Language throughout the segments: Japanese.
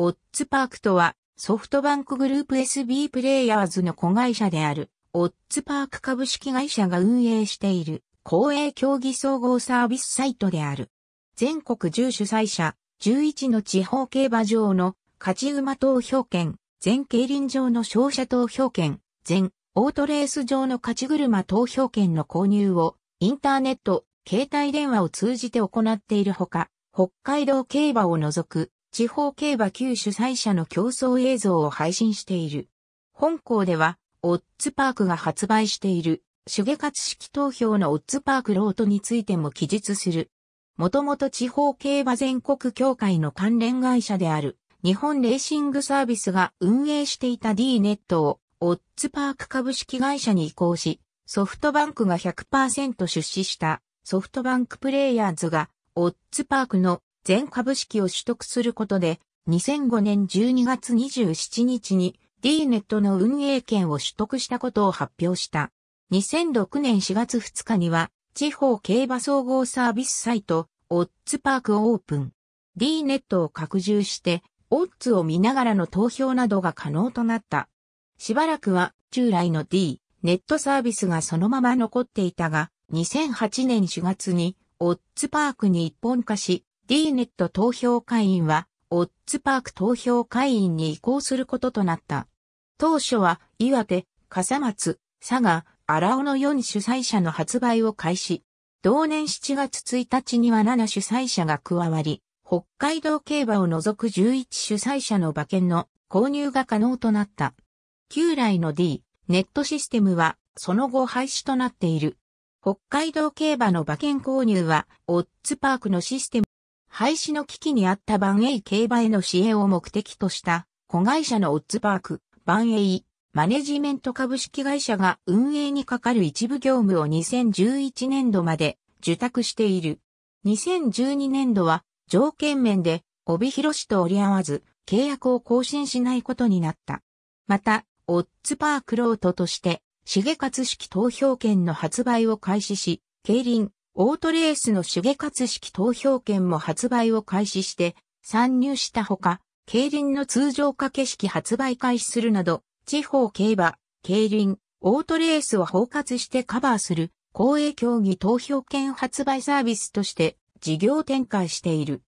オッズパークとは、ソフトバンクグループ SB プレイヤーズの子会社である、オッズパーク株式会社が運営している、公営競技総合サービスサイトである。全国10主催者、11の地方競馬場の勝ち馬投票権、全競輪場の勝者投票権、全オートレース場の勝ち車投票権の購入を、インターネット、携帯電話を通じて行っているほか、北海道競馬を除く地方競馬旧主催者の競争映像を配信している。本校では、オッズパークが発売している、手芸活式投票のオッズパークロートについても記述する。もともと地方競馬全国協会の関連会社である、日本レーシングサービスが運営していた D ネットを、オッズパーク株式会社に移行し、ソフトバンクが100%出資したソフトバンクプレイヤーズがオッズパークの全株式を取得することで、2005年12月27日に D ネットの運営権を取得したことを発表した。2006年4月2日には、地方競馬総合サービスサイト、オッズパークをオープン。D ネットを拡充して、オッズを見ながらの投票などが可能となった。しばらくは、従来の D ネットサービスがそのまま残っていたが、2008年4月に、オッズパークに一本化し、D ネット投票会員は、オッツパーク投票会員に移行することとなった。当初は、岩手、笠松、佐賀、荒尾の4主催者の発売を開始。同年7月1日には7主催者が加わり、北海道競馬を除く11主催者の馬券の購入が可能となった。旧来の D、ネットシステムはその後廃止となっている。北海道競馬の馬券購入は、オッツパークのシステム廃止の危機にあったバンエイ競馬への支援を目的とした子会社のオッズパーク、バンエイ、マネジメント株式会社が運営にかかる一部業務を2011年度まで受託している。2012年度は条件面で帯広市と折り合わず契約を更新しないことになった。また、オッズパークロートとして、重勝式投票券の発売を開始し、競輪、オートレースの手芸活式投票券も発売を開始して参入したほか、競輪の通常化け式発売開始するなど、地方競馬、競輪、オートレースを包括してカバーする公営競技投票券発売サービスとして事業展開している。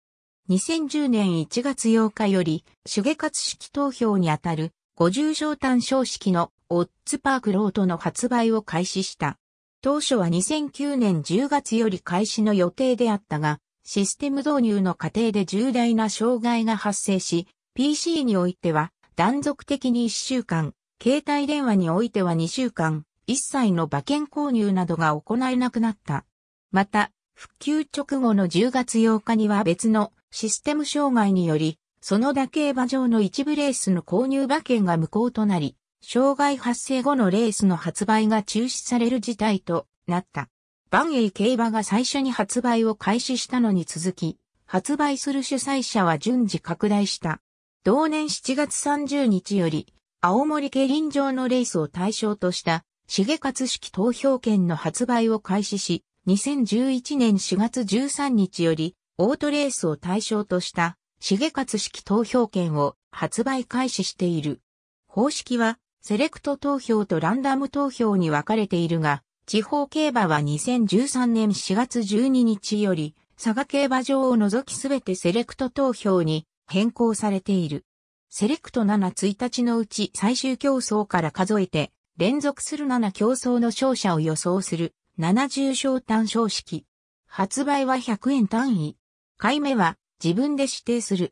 2010年1月8日より、手下活式投票にあたる、50商単小式のオッズパークロートの発売を開始した。当初は2009年10月より開始の予定であったが、システム導入の過程で重大な障害が発生し、PC においては断続的に1週間、携帯電話においては2週間、一切の馬券購入などが行えなくなった。また、復旧直後の10月8日には別のシステム障害により、そのだけ馬上の一部レースの購入馬券が無効となり、障害発生後のレースの発売が中止される事態となった。バンエイ競馬が最初に発売を開始したのに続き、発売する主催者は順次拡大した。同年7月30日より、青森競輪場のレースを対象とした、重勝式投票券の発売を開始し、2011年4月13日より、オートレースを対象とした、重勝式投票券を発売開始している。方式は、セレクト投票とランダム投票に分かれているが、地方競馬は2013年4月12日より、佐賀競馬場を除きすべてセレクト投票に変更されている。セレクト71日のうち最終競争から数えて、連続する7競争の勝者を予想する70勝単勝式。発売は100円単位。買い目は自分で指定する。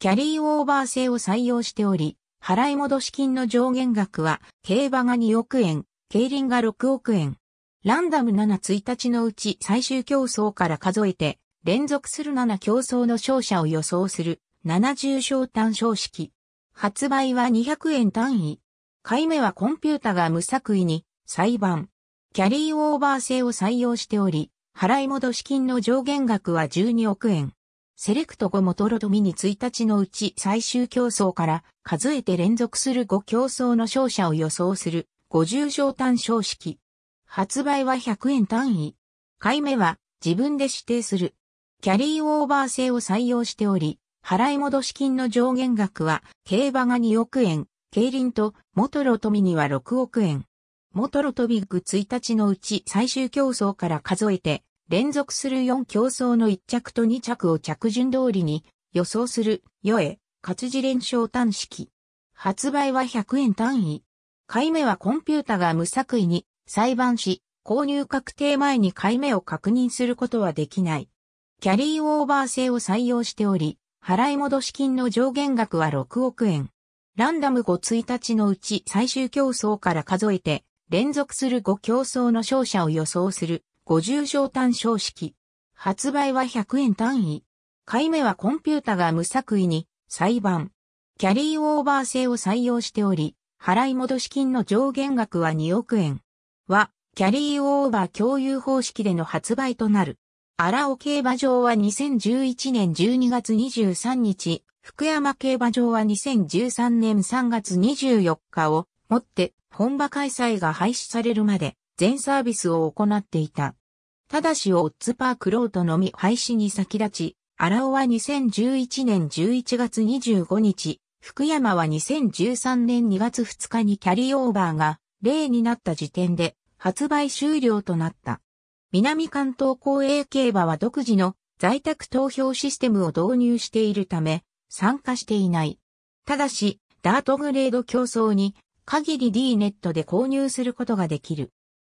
キャリーオーバー制を採用しており、払い戻し金の上限額は、競馬が2億円、競輪が6億円。ランダム71日のうち最終競争から数えて、連続する7競争の勝者を予想する、70勝単勝式。発売は200円単位。買い目はコンピュータが無作為に、裁判。キャリーオーバー制を採用しており、払い戻し金の上限額は12億円。セレクト5モトロドミに1日のうち最終競争から数えて連続する5競争の勝者を予想する50勝単勝式。発売は100円単位。買い目は自分で指定する。キャリーオーバー制を採用しており、払い戻し金の上限額は競馬が2億円、競輪とモトロトミには6億円。モトロトビッグ1日のうち最終競争から数えて連続する4競争の1着と2着を着順通りに予想する、よえ、活字連勝単式。発売は100円単位。買い目はコンピュータが無作為に裁判し、購入確定前に買い目を確認することはできない。キャリーオーバー制を採用しており、払い戻し金の上限額は6億円。ランダム5 1日のうち最終競争から数えて、連続する5競争の勝者を予想する50賞単小式。発売は100円単位。買い目はコンピュータが無作為に、裁判。キャリーオーバー制を採用しており、払い戻し金の上限額は2億円。は、キャリーオーバー共有方式での発売となる。荒尾競馬場は2011年12月23日、福山競馬場は2013年3月24日をもって本場開催が廃止されるまで全サービスを行っていた。ただしオッズパークロートのみ廃止に先立ち、荒尾は2011年11月25日、福山は2013年2月2日にキャリーオーバーが例になった時点で発売終了となった。南関東公営競馬は独自の在宅投票システムを導入しているため参加していない。ただし、ダートグレード競争に限り D ネットで購入することができる。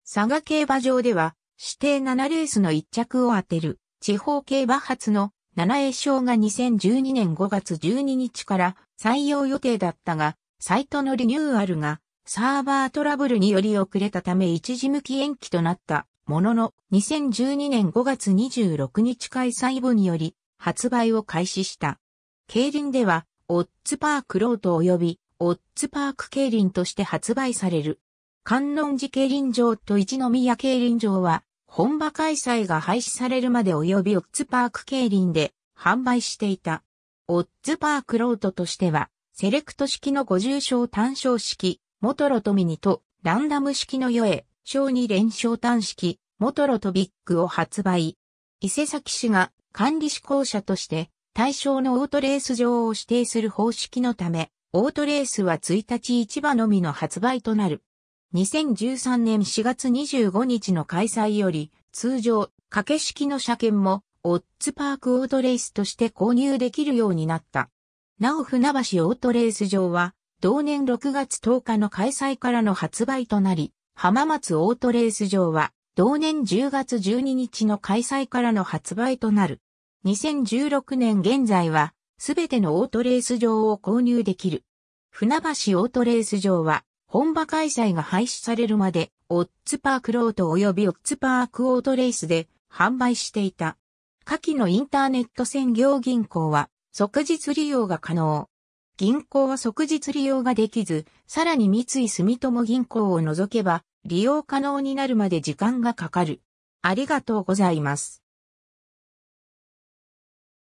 佐賀競馬場では、指定7レースの1着を当てる、地方競馬発の7栄賞が2012年5月12日から採用予定だったが、サイトのリニューアルがサーバートラブルにより遅れたため一時向き延期となったものの2012年5月26日開催部により発売を開始した。競輪ではオッツパークロート及びオッツパーク競輪として発売される観音寺競輪場と一宮競輪場は、本場開催が廃止されるまで及びオッズパーク競輪で販売していた。オッズパークロートとしては、セレクト式の50勝単勝式、モトロトミニと、ランダム式のヨエ、小2連勝単式、モトロトビッグを発売。伊勢崎市が管理志向者として、対象のオートレース場を指定する方式のため、オートレースは1日市場のみの発売となる。2013年4月25日の開催より、通常、掛け式の車検も、オッツパークオートレースとして購入できるようになった。なお船橋オートレース場は、同年6月10日の開催からの発売となり、浜松オートレース場は、同年10月12日の開催からの発売となる。2016年現在は、すべてのオートレース場を購入できる。船橋オートレース場は、本場開催が廃止されるまで、オッツパークロート及びオッツパークオートレースで販売していた。下記のインターネット専業銀行は即日利用が可能。銀行は即日利用ができず、さらに三井住友銀行を除けば利用可能になるまで時間がかかる。ありがとうございます。